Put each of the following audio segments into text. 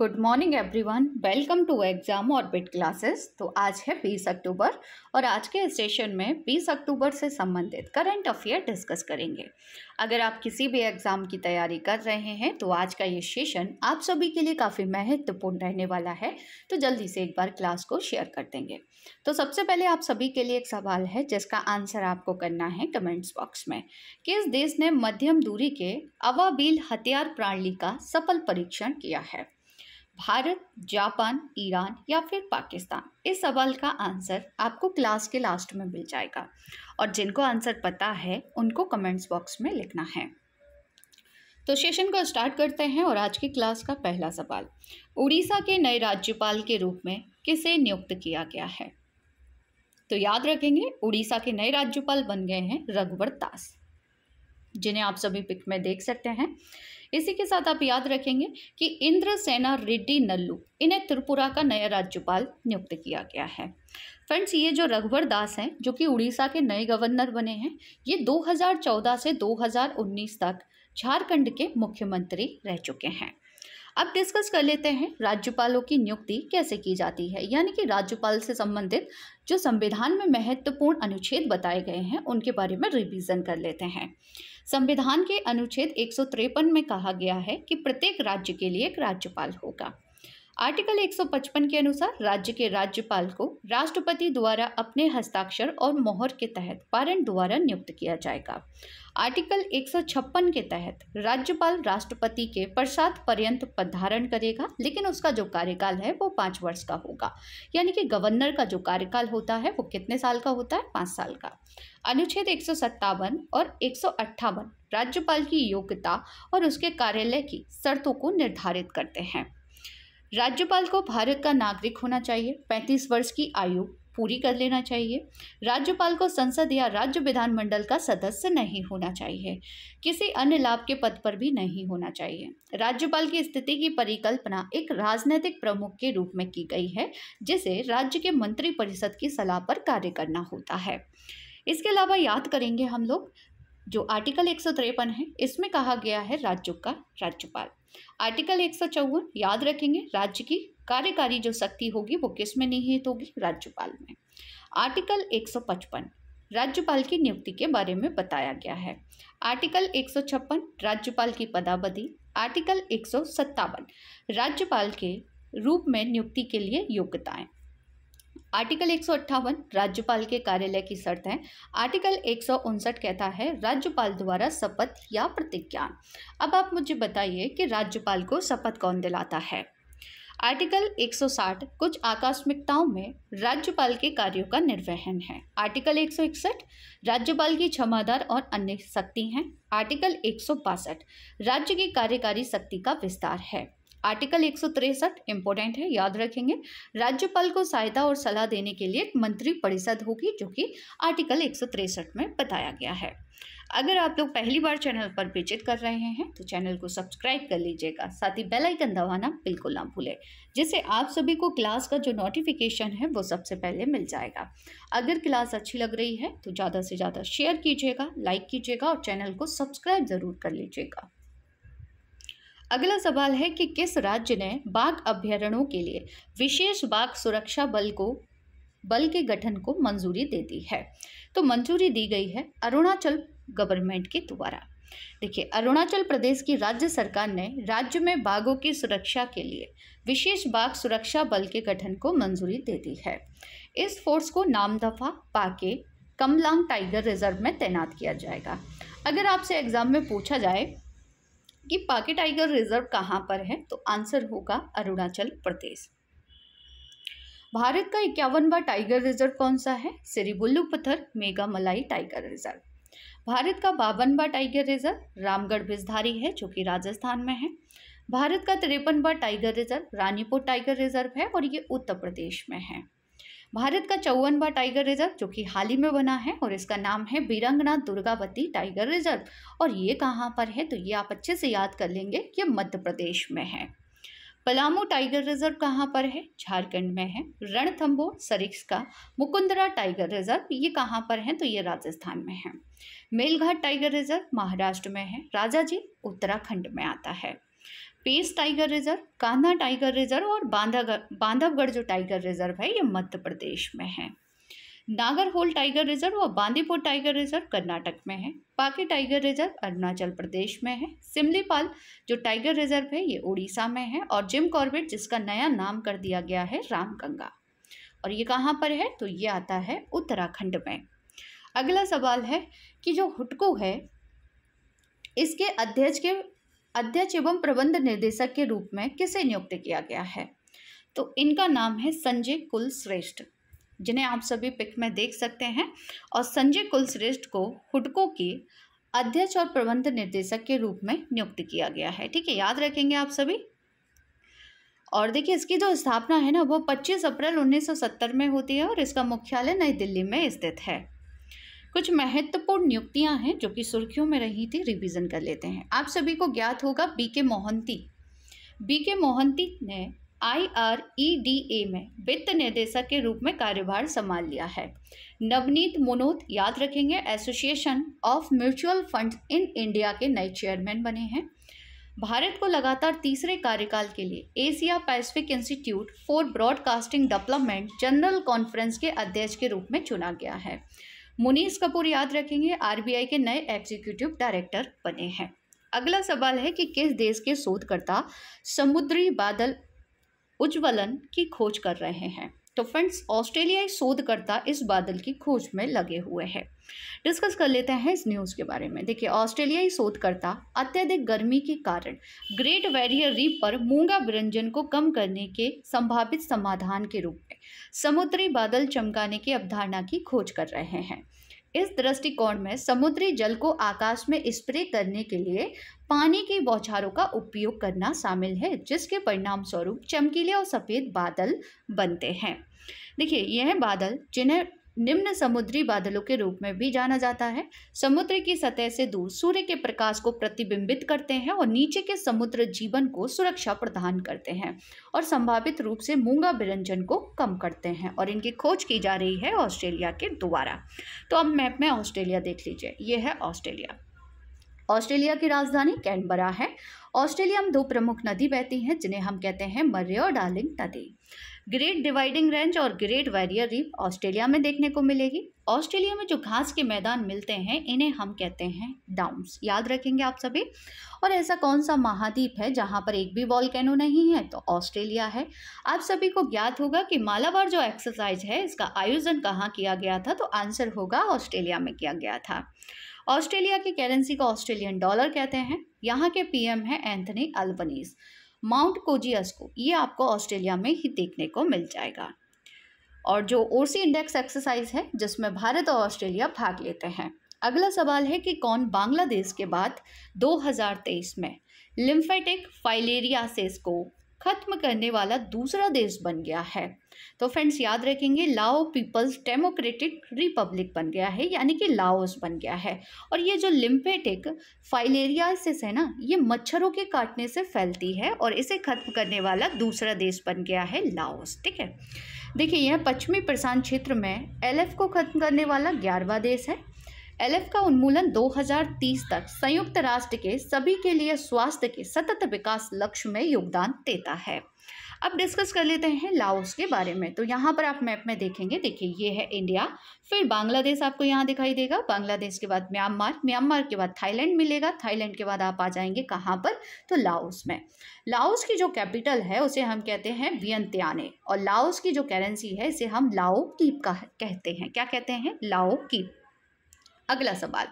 Good morning everyone welcome to Exam Orbit Classes तो आज है बीस अक्टूबर और आज के सेशन में बीस अक्टूबर से संबंधित करंट अफेयर डिस्कस करेंगे अगर आप किसी भी एग्ज़ाम की तैयारी कर रहे हैं तो आज का ये सेशन आप सभी के लिए काफ़ी महत्वपूर्ण रहने वाला है तो जल्दी से एक बार क्लास को शेयर कर देंगे तो सबसे पहले आप सभी के लिए एक सवाल है जिसका आंसर आपको करना है कमेंट्स बॉक्स में किस देश ने मध्यम दूरी के अवाबील हथियार प्रणाली का सफल परीक्षण किया है भारत जापान ईरान या फिर पाकिस्तान इस सवाल का आंसर आपको क्लास के लास्ट में मिल जाएगा और जिनको आंसर पता है उनको कमेंट्स बॉक्स में लिखना है तो सेशन को स्टार्ट करते हैं और आज की क्लास का पहला सवाल उड़ीसा के नए राज्यपाल के रूप में किसे नियुक्त किया गया है तो याद रखेंगे उड़ीसा के नए राज्यपाल बन गए हैं रघुवर दास जिन्हें आप सभी पिक में देख सकते हैं इसी के साथ आप याद रखेंगे कि इंद्र सेना रेड्डी नल्लू इन्हें त्रिपुरा का नया राज्यपाल नियुक्त किया गया है फ्रेंड्स ये जो रघुवर दास हैं जो कि उड़ीसा के नए गवर्नर बने हैं ये 2014 से 2019 तक झारखंड के मुख्यमंत्री रह चुके हैं अब डिस्कस कर लेते हैं राज्यपालों की नियुक्ति कैसे की जाती है यानी कि राज्यपाल से संबंधित जो संविधान में महत्वपूर्ण अनुच्छेद बताए गए हैं उनके बारे में रिविजन कर लेते हैं संविधान के अनुच्छेद एक में कहा गया है कि प्रत्येक राज्य के लिए एक राज्यपाल होगा आर्टिकल 155 के अनुसार राज्य के राज्यपाल को राष्ट्रपति द्वारा अपने हस्ताक्षर और मोहर के तहत पारण द्वारा नियुक्त किया जाएगा आर्टिकल 156 के तहत राज्यपाल राष्ट्रपति के प्रसाद पर्यंत पधारण करेगा लेकिन उसका जो कार्यकाल है वो पाँच वर्ष का होगा यानी कि गवर्नर का जो कार्यकाल होता है वो कितने साल का होता है पाँच साल का अनुच्छेद एक और एक राज्यपाल की योग्यता और उसके कार्यालय की शर्तों को निर्धारित करते हैं राज्यपाल को भारत का नागरिक होना चाहिए 35 वर्ष की आयु पूरी कर लेना चाहिए राज्यपाल को संसद या राज्य विधानमंडल का सदस्य नहीं होना चाहिए किसी अन्य लाभ के पद पर भी नहीं होना चाहिए राज्यपाल की स्थिति की परिकल्पना एक राजनीतिक प्रमुख के रूप में की गई है जिसे राज्य के मंत्रिपरिषद की सलाह पर कार्य करना होता है इसके अलावा याद करेंगे हम लोग जो आर्टिकल एक है इसमें कहा गया है राज्यों का राज्यपाल आर्टिकल एक याद रखेंगे राज्य की कार्यकारी जो शक्ति होगी वो किस में निहित होगी राज्यपाल में आर्टिकल 155 राज्यपाल की नियुक्ति के बारे में बताया गया है आर्टिकल 156 राज्यपाल की पदावधि आर्टिकल एक राज्यपाल के रूप में नियुक्ति के लिए योग्यताएं आर्टिकल एक राज्यपाल के कार्यालय की शर्त है आर्टिकल एक कहता है राज्यपाल द्वारा शपथ या प्रतिज्ञान अब आप मुझे बताइए कि राज्यपाल को शपथ कौन दिलाता है आर्टिकल 160 कुछ आकस्मिकताओं में राज्यपाल के कार्यों का निर्वहन है आर्टिकल 161 राज्यपाल की क्षमाधार और अन्य शक्ति हैं आर्टिकल एक राज्य की कार्यकारी शक्ति का विस्तार है आर्टिकल एक इंपॉर्टेंट है याद रखेंगे राज्यपाल को सहायता और सलाह देने के लिए एक मंत्री परिषद होगी जो कि आर्टिकल एक में बताया गया है अगर आप लोग पहली बार चैनल पर विजिट कर रहे हैं तो चैनल को सब्सक्राइब कर लीजिएगा साथ ही बेल आइकन दबाना बिल्कुल ना भूलें जिससे आप सभी को क्लास का जो नोटिफिकेशन है वो सबसे पहले मिल जाएगा अगर क्लास अच्छी लग रही है तो ज़्यादा से ज़्यादा शेयर कीजिएगा लाइक कीजिएगा और चैनल को सब्सक्राइब ज़रूर कर लीजिएगा अगला सवाल है कि किस राज्य ने बाघ अभ्यारण्यों के लिए विशेष बाघ सुरक्षा बल को बल के गठन को मंजूरी दे दी है तो मंजूरी दी गई है अरुणाचल गवर्नमेंट के द्वारा देखिए अरुणाचल प्रदेश की राज्य सरकार ने राज्य में बाघों की सुरक्षा के लिए विशेष बाघ सुरक्षा बल के गठन को मंजूरी दे दी है इस फोर्स को नामदफा पाके कमलांग टाइगर रिजर्व में तैनात किया जाएगा अगर आपसे एग्जाम में पूछा जाए कि पाके टाइगर रिजर्व कहाँ पर है तो आंसर होगा अरुणाचल प्रदेश भारत का इक्यावनवा टाइगर रिजर्व कौन सा है सिरिबुल्लू पत्थर मलाई टाइगर रिजर्व भारत का बावनवा टाइगर रिजर्व रामगढ़ बिजधारी है जो कि राजस्थान में है भारत का तिरपनवा tiger reserve Ranipur tiger reserve है और ये उत्तर प्रदेश में है भारत का चौवनवा टाइगर रिजर्व जो कि हाल ही में बना है और इसका नाम है बीरंगना दुर्गावती टाइगर रिजर्व और ये कहाँ पर है तो ये आप अच्छे से याद कर लेंगे ये मध्य प्रदेश में है पलामू टाइगर रिजर्व कहाँ पर है झारखंड में है रणथम्बोर सरिक्स का मुकुंदरा टाइगर रिजर्व ये कहाँ पर है तो ये राजस्थान में है मेलघाट टाइगर रिजर्व महाराष्ट्र में है राजा जी उत्तराखंड में आता है पेस tiger reserve Kanha tiger reserve और बांधागढ़ बांधवगढ़ जो टाइगर रिजर्व है ये मध्य प्रदेश में है नागरहोल टाइगर रिजर्व और बांदीपुर टाइगर रिजर्व कर्नाटक में है बाकी टाइगर रिजर्व अरुणाचल प्रदेश में है सिमलीपाल जो टाइगर रिजर्व है ये उड़ीसा में है और जिम कॉर्बेट जिसका नया नाम कर दिया गया है रामगंगा और ये कहाँ पर है तो ये आता है उत्तराखंड में अगला सवाल है कि जो हुटको है इसके अध्यक्ष के अध्यक्ष एवं प्रबंध निर्देशक के रूप में किसे नियुक्त किया गया है तो इनका नाम है संजय कुल श्रेष्ठ जिन्हें आप सभी पिक में देख सकते हैं और संजय कुलश्रेष्ठ को हुडको के अध्यक्ष और प्रबंध निर्देशक के रूप में नियुक्त किया गया है ठीक है याद रखेंगे आप सभी और देखिए इसकी जो स्थापना है ना वो 25 अप्रैल 1970 में होती है और इसका मुख्यालय नई दिल्ली में स्थित है कुछ महत्वपूर्ण नियुक्तियां हैं जो कि सुर्खियों में रही थी रिवीजन कर लेते हैं आप सभी को ज्ञात होगा बी के मोहंती बी के मोहंती ने आईआरईडीए e में वित्त निर्देशक के रूप में कार्यभार संभाल लिया है नवनीत मुनोत याद रखेंगे Association of Mutual Funds in India के नए चेयरमैन बने हैं भारत को लगातार तीसरे कार्यकाल के लिए Asia Pacific Institute for Broadcasting Development General Conference के अध्यक्ष के रूप में चुना गया है मुनीस कपूर याद रखेंगे आरबीआई के नए एग्जीक्यूटिव डायरेक्टर बने हैं अगला सवाल है कि किस देश के शोधकर्ता समुद्री बादल उज्ज्वलन की खोज कर रहे हैं तो फ्रेंड्स ऑस्ट्रेलियाई शोधकर्ता इस बादल की खोज में लगे हुए हैं डिस्कस कर लेते हैं इस न्यूज़ के बारे में देखिए ऑस्ट्रेलियाई शोधकर्ता अत्यधिक गर्मी के कारण ग्रेट वैरियर रीप पर मूंगा व्यंजन को कम करने के संभावित समाधान के रूप में समुद्री बादल चमकाने की अवधारणा की खोज कर रहे हैं इस दृष्टिकोण में समुद्री जल को आकाश में स्प्रे करने के लिए पानी की बौछारों का उपयोग करना शामिल है जिसके परिणाम स्वरूप चमकीले और सफ़ेद बादल बनते हैं देखिए यह बादल जिन्हें निम्न समुद्री बादलों के रूप में भी जाना जाता है समुद्र की सतह से दूर सूर्य के प्रकाश को प्रतिबिंबित करते हैं और नीचे के समुद्र जीवन को सुरक्षा प्रदान करते हैं और संभावित रूप से मूंगा विरंजन को कम करते हैं और इनकी खोज की जा रही है ऑस्ट्रेलिया के द्वारा तो अब मैप में ऑस्ट्रेलिया देख लीजिए ये है ऑस्ट्रेलिया ऑस्ट्रेलिया की राजधानी कैनबरा है ऑस्ट्रेलिया में दो प्रमुख नदी बहती हैं जिन्हें हम कहते हैं मर्रे और डार्लिंग नदी ग्रेट डिवाइडिंग रेंज और ग्रेट वैरियर रीप ऑस्ट्रेलिया में देखने को मिलेगी ऑस्ट्रेलिया में जो घास के मैदान मिलते हैं इन्हें हम कहते हैं डाउन्स याद रखेंगे आप सभी और ऐसा कौन सा महाद्वीप है जहाँ पर एक भी बॉल कैनो नहीं है तो ऑस्ट्रेलिया है आप सभी को ज्ञात होगा कि मालाबार जो एक्सरसाइज है इसका आयोजन कहाँ किया गया था तो आंसर होगा ऑस्ट्रेलिया में किया गया था ऑस्ट्रेलिया की करेंसी को ऑस्ट्रेलियन डॉलर कहते हैं यहाँ के पीएम है एंथनी अल्बनीज़ माउंट कोजियस को ये आपको ऑस्ट्रेलिया में ही देखने को मिल जाएगा और जो ओसी इंडेक्स एक्सरसाइज है जिसमें भारत और ऑस्ट्रेलिया भाग लेते हैं अगला सवाल है कि कौन बांग्लादेश के बाद 2023 में लिम्फेटिक फाइलेरियासिस को खत्म करने वाला दूसरा देश बन गया है तो फ्रेंड्स याद रखेंगे लाओ पीपल्स डेमोक्रेटिक रिपब्लिक बन गया है यानी कि लाओस बन गया है और ये जो लिम्फेटिक फाइलेरियासिस है ना ये मच्छरों के काटने से फैलती है और इसे खत्म करने वाला दूसरा देश बन गया है लाओस ठीक है देखिए यह पश्चिमी प्रशांत क्षेत्र में एलएफ को खत्म करने वाला ग्यारहवा देश है एलएफ का उन्मूलन 2030 तक संयुक्त राष्ट्र के सभी के लिए स्वास्थ्य के सतत विकास लक्ष्य में योगदान देता है अब डिस्कस कर लेते हैं लाओस के बारे में तो यहाँ पर आप मैप में देखेंगे देखिए ये है इंडिया फिर बांग्लादेश आपको यहाँ दिखाई देगा बांग्लादेश के बाद म्यांमार म्यांमार के बाद थाईलैंड मिलेगा थाईलैंड के बाद आप आ जाएंगे कहाँ पर तो लाओस में लाओस की जो कैपिटल है उसे हम कहते हैं वियंत्याने और लाओस की जो करेंसी है इसे हम लाओ कीप का कहते हैं क्या कहते हैं लाओ कीप अगला सवाल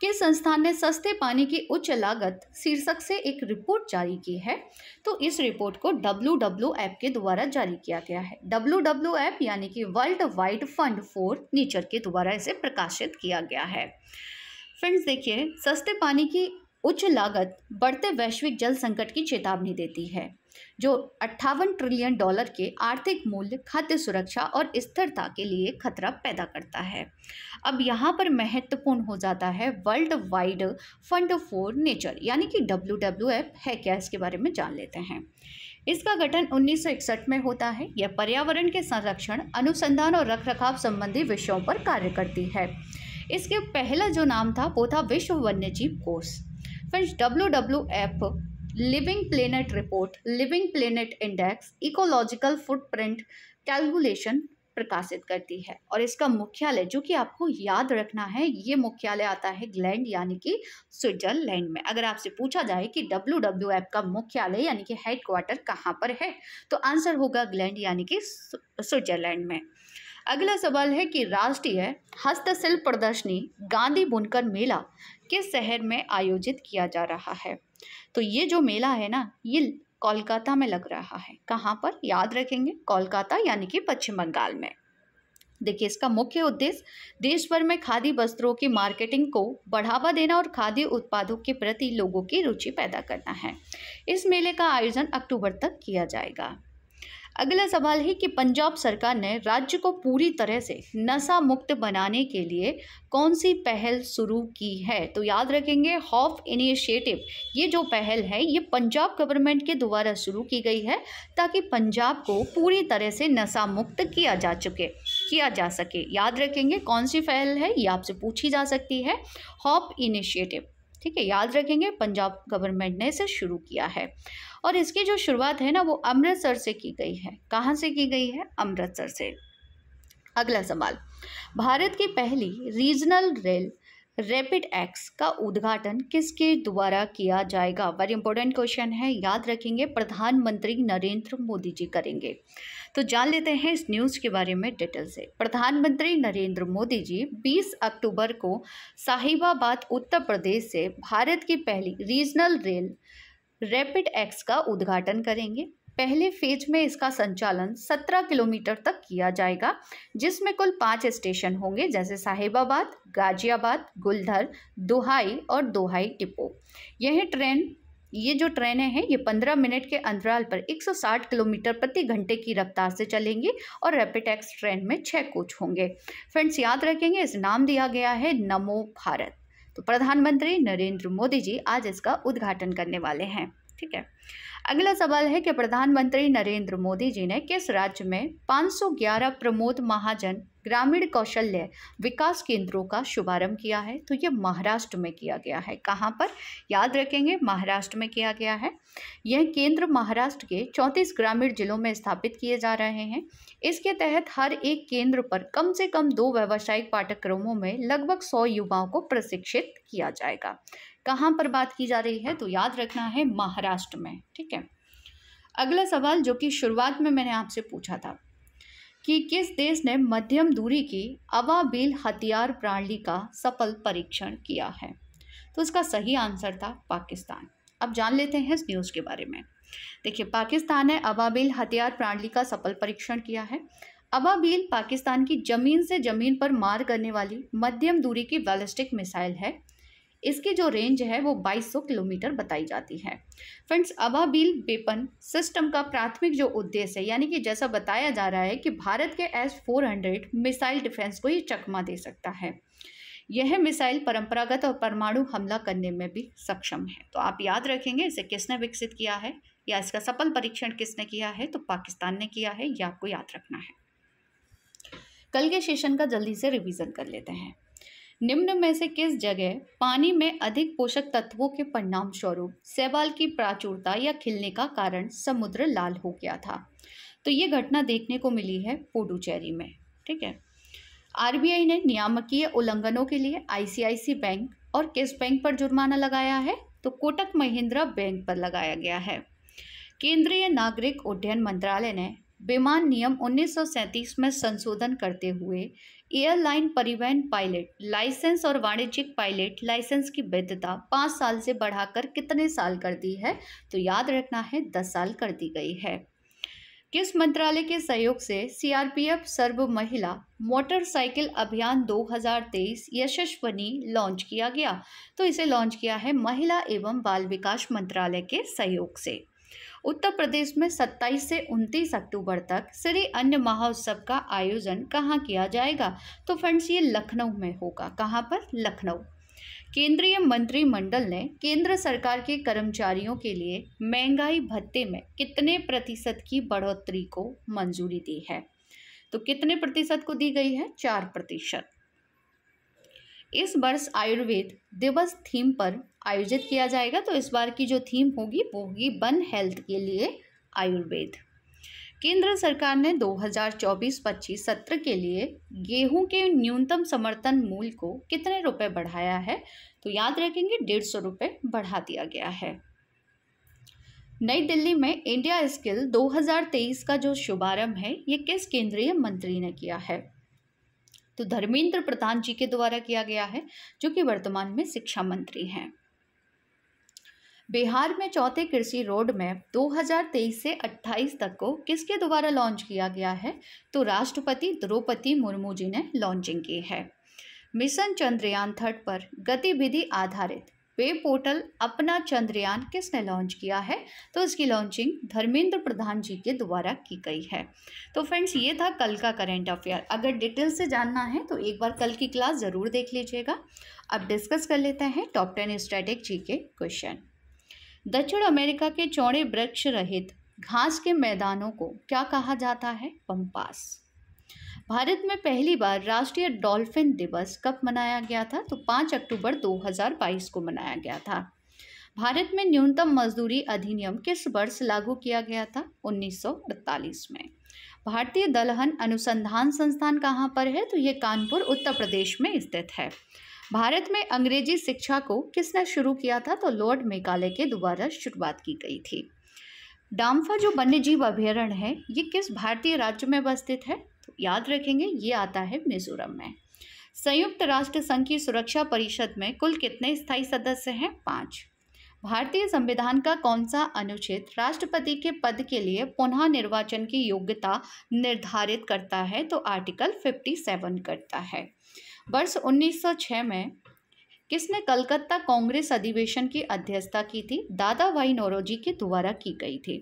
किस संस्थान ने सस्ते पानी की उच्च लागत शीर्षक से एक रिपोर्ट जारी की है तो इस रिपोर्ट को डब्ल्यू डब्ल्यू ऐप के द्वारा जारी किया गया है डब्ल्यू डब्ल्यू ऐप यानी कि world wide fund for nature के द्वारा इसे प्रकाशित किया गया है फ्रेंड्स देखिए सस्ते पानी की उच्च लागत बढ़ते वैश्विक जल संकट की चेतावनी देती है जो अट्ठावन ट्रिलियन डॉलर के आर्थिक मूल्य खाद्य सुरक्षा और स्थिरता के लिए खतरा पैदा करता है अब यहाँ पर महत्वपूर्ण हो जाता है world wide fund for nature यानी कि डब्ल्यू डब्ल्यू एफ है क्या इसके बारे में जान लेते हैं इसका गठन उन्नीस में होता है यह पर्यावरण के संरक्षण अनुसंधान और रखरखाव संबंधी विषयों पर कार्य करती है इसके पहला जो नाम था वो था विश्व वन्यजीव कोष फिर W W F living planet report living planet index ecological footprint calculation प्रकाशित करती है और इसका मुख्यालय जो कि आपको याद रखना है ये मुख्यालय आता है ग्लैंड यानी कि स्विट्जरलैंड में अगर आपसे पूछा जाए कि डब्ल्यू डब्ल्यू एफ का मुख्यालय यानी कि हेड क्वार्टर कहाँ पर है तो आंसर होगा ग्लैंड यानी कि स्विट्जरलैंड में अगला सवाल है कि राष्ट्रीय हस्तशिल्प प्रदर्शनी गांधी बुनकर मेला किस शहर में आयोजित किया जा रहा है तो ये जो मेला है ना ये कोलकाता में लग रहा है कहाँ पर याद रखेंगे कोलकाता यानी कि पश्चिम बंगाल में देखिए इसका मुख्य उद्देश्य देश भर में खादी वस्त्रों की मार्केटिंग को बढ़ावा देना और खादी उत्पादों के प्रति लोगों की रुचि पैदा करना है इस मेले का आयोजन अक्टूबर तक किया जाएगा अगला सवाल है कि पंजाब सरकार ने राज्य को पूरी तरह से नशा मुक्त बनाने के लिए कौन सी पहल शुरू की है तो याद रखेंगे हॉफ इनिशिएटिव ये जो पहल है ये पंजाब गवर्नमेंट के द्वारा शुरू की गई है ताकि पंजाब को पूरी तरह से नशा मुक्त किया जा चुके किया जा सके याद रखेंगे कौन सी पहल है ये आपसे पूछी जा सकती है हॉफ इनिशिएटिव ठीक है याद रखेंगे पंजाब गवर्नमेंट ने इसे शुरू किया है और इसकी जो शुरुआत है ना वो अमृतसर से की गई है कहाँ से की गई है अमृतसर से अगला सवाल भारत की पहली रीजनल रेल रैपिड एक्स का उद्घाटन किसके द्वारा किया जाएगा वेरी इंपॉर्टेंट क्वेश्चन है याद रखेंगे प्रधानमंत्री नरेंद्र मोदी जी करेंगे तो जान लेते हैं इस न्यूज़ के बारे में डिटेल से प्रधानमंत्री नरेंद्र मोदी जी 20 अक्टूबर को साहिबाबाद उत्तर प्रदेश से भारत की पहली रीजनल रेल रैपिड एक्स का उद्घाटन करेंगे पहले फेज में इसका संचालन 17 किलोमीटर तक किया जाएगा जिसमें कुल पाँच स्टेशन होंगे जैसे साहिबाबाद गाजियाबाद गुलधर दोहाई और दोहाई टिपो यह ट्रेन ये जो ट्रेनें हैं ये 15 मिनट के अंतराल पर 160 किलोमीटर प्रति घंटे की रफ्तार से चलेंगी और रैपिड एक्स ट्रेन में छः कोच होंगे फ्रेंड्स याद रखेंगे इस नाम दिया गया है नमो भारत तो प्रधानमंत्री नरेंद्र मोदी जी आज इसका उद्घाटन करने वाले हैं ठीक है अगला सवाल है कि प्रधानमंत्री नरेंद्र मोदी जी ने किस राज्य में 511 प्रमोद महाजन ग्रामीण कौशल्य विकास केंद्रों का शुभारंभ किया है तो ये महाराष्ट्र में किया गया है कहाँ पर याद रखेंगे महाराष्ट्र में किया गया है यह केंद्र महाराष्ट्र के चौंतीस ग्रामीण जिलों में स्थापित किए जा रहे हैं इसके तहत हर एक केंद्र पर कम से कम दो व्यावसायिक पाठ्यक्रमों में लगभग सौ युवाओं को प्रशिक्षित किया जाएगा कहाँ पर बात की जा रही है तो याद रखना है महाराष्ट्र में ठीक है अगला सवाल जो कि शुरुआत में मैंने आपसे पूछा था कि किस देश ने मध्यम दूरी की अवाबील हथियार प्रणाली का सफल परीक्षण किया है तो इसका सही आंसर था पाकिस्तान अब जान लेते हैं इस न्यूज़ के बारे में देखिए पाकिस्तान ने अबाबिल हथियार प्रणाली का सफल परीक्षण किया है अबाबील पाकिस्तान की ज़मीन से ज़मीन पर मार करने वाली मध्यम दूरी की बैलिस्टिक मिसाइल है इसकी जो रेंज है वो 2200 किलोमीटर बताई जाती है फ्रेंड्स अबाबील बेपन सिस्टम का प्राथमिक जो उद्देश्य है यानी कि जैसा बताया जा रहा है कि भारत के एस 400 मिसाइल डिफेंस को ये चकमा दे सकता है यह मिसाइल परंपरागत और परमाणु हमला करने में भी सक्षम है तो आप याद रखेंगे इसे किसने विकसित किया है या इसका सफल परीक्षण किसने किया है तो पाकिस्तान ने किया है यह आपको याद रखना है कल के सेशन का जल्दी से रिवीजन कर लेते हैं निम्न में से किस जगह पानी में अधिक पोषक तत्वों के परिणाम स्वरूप सैवाल की प्राचुरता या खिलने का कारण समुद्र लाल हो गया था तो ये घटना देखने को मिली है पुडुचेरी में ठीक है आरबीआई ने नियामकीय उल्लंघनों के लिए आईसीआईसी बैंक और किस बैंक पर जुर्माना लगाया है तो कोटक महिंद्रा बैंक पर लगाया गया है केंद्रीय नागरिक उड्डयन मंत्रालय ने विमान नियम 1937 में संशोधन करते हुए एयरलाइन परिवहन पायलट लाइसेंस और वाणिज्यिक पायलट लाइसेंस की वैधता पाँच साल से बढ़ाकर कितने साल कर दी है तो याद रखना है दस साल कर दी गई है किस मंत्रालय के सहयोग से सीआरपीएफ सर्व महिला मोटरसाइकिल अभियान 2023 यशस्वनी लॉन्च किया गया तो इसे लॉन्च किया है महिला एवं बाल विकास मंत्रालय के सहयोग से उत्तर प्रदेश में 27 से 29 अक्टूबर तक श्री अन्य महोत्सव का आयोजन कहाँ किया जाएगा तो फ्रेंड्स ये लखनऊ में होगा कहाँ पर लखनऊ केंद्रीय मंत्रिमंडल ने केंद्र सरकार के कर्मचारियों के लिए महंगाई भत्ते में कितने प्रतिशत की बढ़ोतरी को मंजूरी दी है तो कितने प्रतिशत को दी गई है चार प्रतिशत इस वर्ष आयुर्वेद दिवस थीम पर आयोजित किया जाएगा तो इस बार की जो थीम होगी वो होगी वन हेल्थ के लिए आयुर्वेद केंद्र सरकार ने 2024-25 सत्र के लिए गेहूं के न्यूनतम समर्थन मूल्य को कितने रुपए बढ़ाया है तो याद रखेंगे डेढ़ सौ रुपये बढ़ा दिया गया है नई दिल्ली में इंडिया स्किल 2023 का जो शुभारंभ है ये किस केंद्रीय मंत्री ने किया है तो धर्मेंद्र प्रधान जी के द्वारा किया गया है जो कि वर्तमान में शिक्षा मंत्री हैं बिहार में चौथे कृषि रोड मैप 2023 से 28 तक को किसके द्वारा लॉन्च किया गया है तो राष्ट्रपति द्रौपदी मुर्मू जी ने लॉन्चिंग की है मिशन चंद्रयान थर्ड पर गतिविधि आधारित वेब पोर्टल अपना चंद्रयान किसने लॉन्च किया है तो इसकी लॉन्चिंग धर्मेंद्र प्रधान जी के द्वारा की गई है तो फ्रेंड्स ये था कल का करेंट अफेयर अगर डिटेल से जानना है तो एक बार कल की क्लास ज़रूर देख लीजिएगा अब डिस्कस कर लेते हैं टॉप टेन जी के क्वेश्चन दक्षिण अमेरिका के चौड़े वृक्ष रहित घास के मैदानों को क्या कहा जाता है पंपास भारत में पहली बार राष्ट्रीय डॉल्फिन दिवस कब मनाया गया था तो 5 अक्टूबर 2022 को मनाया गया था भारत में न्यूनतम मजदूरी अधिनियम किस वर्ष लागू किया गया था 1948 में भारतीय दलहन अनुसंधान संस्थान कहाँ पर है तो ये कानपुर उत्तर प्रदेश में स्थित है भारत में अंग्रेजी शिक्षा को किसने शुरू किया था तो लॉर्ड मेकाले के द्वारा शुरुआत की गई थी डाम्फा जो वन्य जीव अभ्यारण्य है ये किस भारतीय राज्य में अवस्थित है तो याद रखेंगे ये आता है मिजोरम में संयुक्त राष्ट्र संघ की सुरक्षा परिषद में कुल कितने स्थायी सदस्य हैं पाँच भारतीय संविधान का कौन सा अनुच्छेद राष्ट्रपति के पद के लिए पुनः निर्वाचन की योग्यता निर्धारित करता है तो आर्टिकल 57 करता है वर्ष 1906 में किसने कलकत्ता कांग्रेस अधिवेशन की अध्यक्षता की थी दादा भाई नौरोजी के द्वारा की गई थी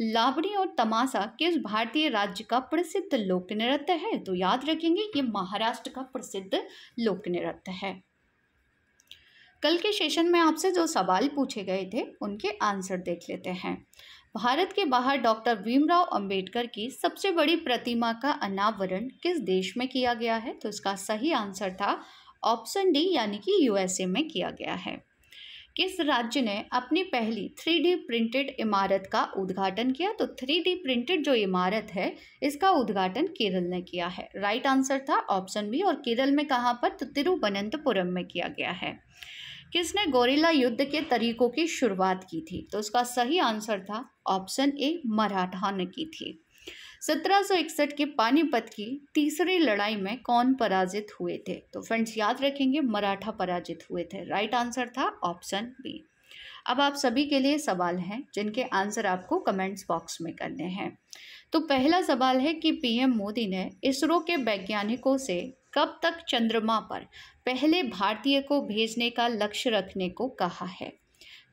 लावणी और तमाशा किस भारतीय राज्य का प्रसिद्ध लोक नृत्य है तो याद रखेंगे ये महाराष्ट्र का प्रसिद्ध लोक नृत्य है कल के सेशन में आपसे जो सवाल पूछे गए थे उनके आंसर देख लेते हैं भारत के बाहर डॉक्टर भीमराव अंबेडकर की सबसे बड़ी प्रतिमा का अनावरण किस देश में किया गया है तो इसका सही आंसर था ऑप्शन डी यानी कि यूएसए में किया गया है किस राज्य ने अपनी पहली थ्री प्रिंटेड इमारत का उद्घाटन किया तो थ्री प्रिंटेड जो इमारत है इसका उद्घाटन केरल ने किया है राइट आंसर था ऑप्शन बी और केरल में कहाँ पर तो तिरुवनंतपुरम में किया गया है किसने गोरिल्ला युद्ध के तरीकों की शुरुआत की थी तो उसका सही आंसर था ऑप्शन ए मराठा ने की थी 1761 के पानीपत की तीसरी लड़ाई में कौन पराजित हुए थे तो फ्रेंड्स याद रखेंगे मराठा पराजित हुए थे राइट आंसर था ऑप्शन बी अब आप सभी के लिए सवाल हैं जिनके आंसर आपको कमेंट्स बॉक्स में करने हैं तो पहला सवाल है कि पीएम मोदी ने इसरो के वैज्ञानिकों से कब तक चंद्रमा पर पहले भारतीय को भेजने का लक्ष्य रखने को कहा है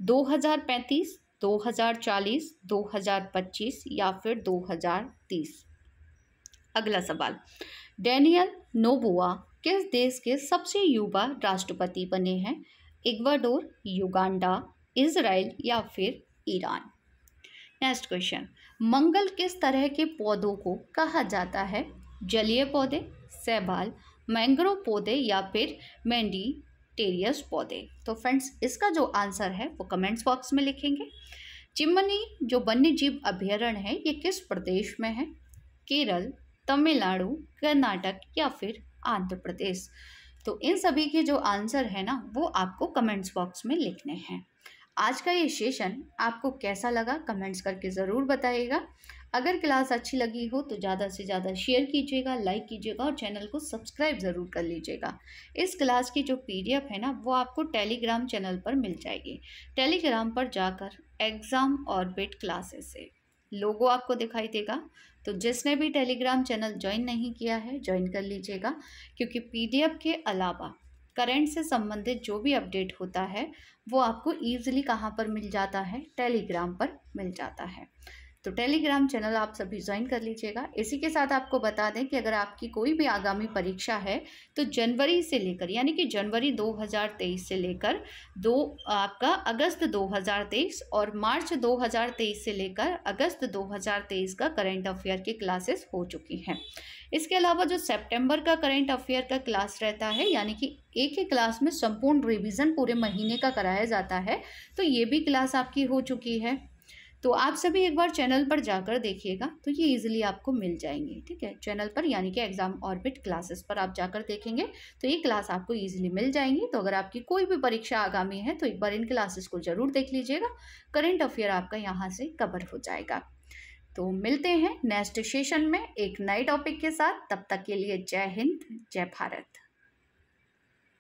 2035, 2040, 2025 या फिर 2030। अगला सवाल डेनियल नोबुआ किस देश के सबसे युवा राष्ट्रपति बने हैं इक्वाडोर युगांडा इसराइल या फिर ईरान नेक्स्ट क्वेश्चन मंगल किस तरह के पौधों को कहा जाता है जलीय पौधे सैबाल मैंग्रोव पौधे या फिर मैंडी टेरियस पौधे तो फ्रेंड्स इसका जो आंसर है वो कमेंट्स बॉक्स में लिखेंगे चिमनी जो वन्य जीव अभ्यारण्य है ये किस प्रदेश में है केरल तमिलनाडु कर्नाटक या फिर आंध्र प्रदेश तो इन सभी के जो आंसर है ना वो आपको कमेंट्स बॉक्स में लिखने हैं आज का ये सेशन आपको कैसा लगा कमेंट्स करके ज़रूर बताइएगा अगर क्लास अच्छी लगी हो तो ज़्यादा से ज़्यादा शेयर कीजिएगा लाइक कीजिएगा और चैनल को सब्सक्राइब ज़रूर कर लीजिएगा इस क्लास की जो पी है ना वो आपको टेलीग्राम चैनल पर मिल जाएगी टेलीग्राम पर जाकर एग्ज़ाम ऑर्बिट क्लासेस से लोगो आपको दिखाई देगा तो जिसने भी टेलीग्राम चैनल ज्वाइन नहीं किया है ज्वाइन कर लीजिएगा क्योंकि पीडीएफ के अलावा करंट से संबंधित जो भी अपडेट होता है वो आपको ईजिली कहाँ पर मिल जाता है टेलीग्राम पर मिल जाता है तो टेलीग्राम चैनल आप सभी ज्वाइन कर लीजिएगा इसी के साथ आपको बता दें कि अगर आपकी कोई भी आगामी परीक्षा है तो जनवरी से लेकर यानी कि जनवरी 2023 से लेकर दो आपका अगस्त 2023 और मार्च 2023 से लेकर अगस्त 2023 का करेंट अफेयर की क्लासेस हो चुकी हैं इसके अलावा जो सेप्टेम्बर का करेंट अफेयर का क्लास रहता है यानी कि एक ही क्लास में संपूर्ण रिविज़न पूरे महीने का कराया जाता है तो ये भी क्लास आपकी हो चुकी है तो आप सभी एक बार चैनल पर जाकर देखिएगा तो ये इजीली आपको मिल जाएंगे ठीक है चैनल पर यानी कि एग्ज़ाम ऑर्बिट क्लासेस पर आप जाकर देखेंगे तो ये क्लास आपको इजीली मिल जाएंगी तो अगर आपकी कोई भी परीक्षा आगामी है तो एक बार इन क्लासेस को ज़रूर देख लीजिएगा करेंट अफेयर आपका यहाँ से कवर हो जाएगा तो मिलते हैं नेक्स्ट सेशन में एक नए टॉपिक के साथ तब तक के लिए जय हिंद जय भारत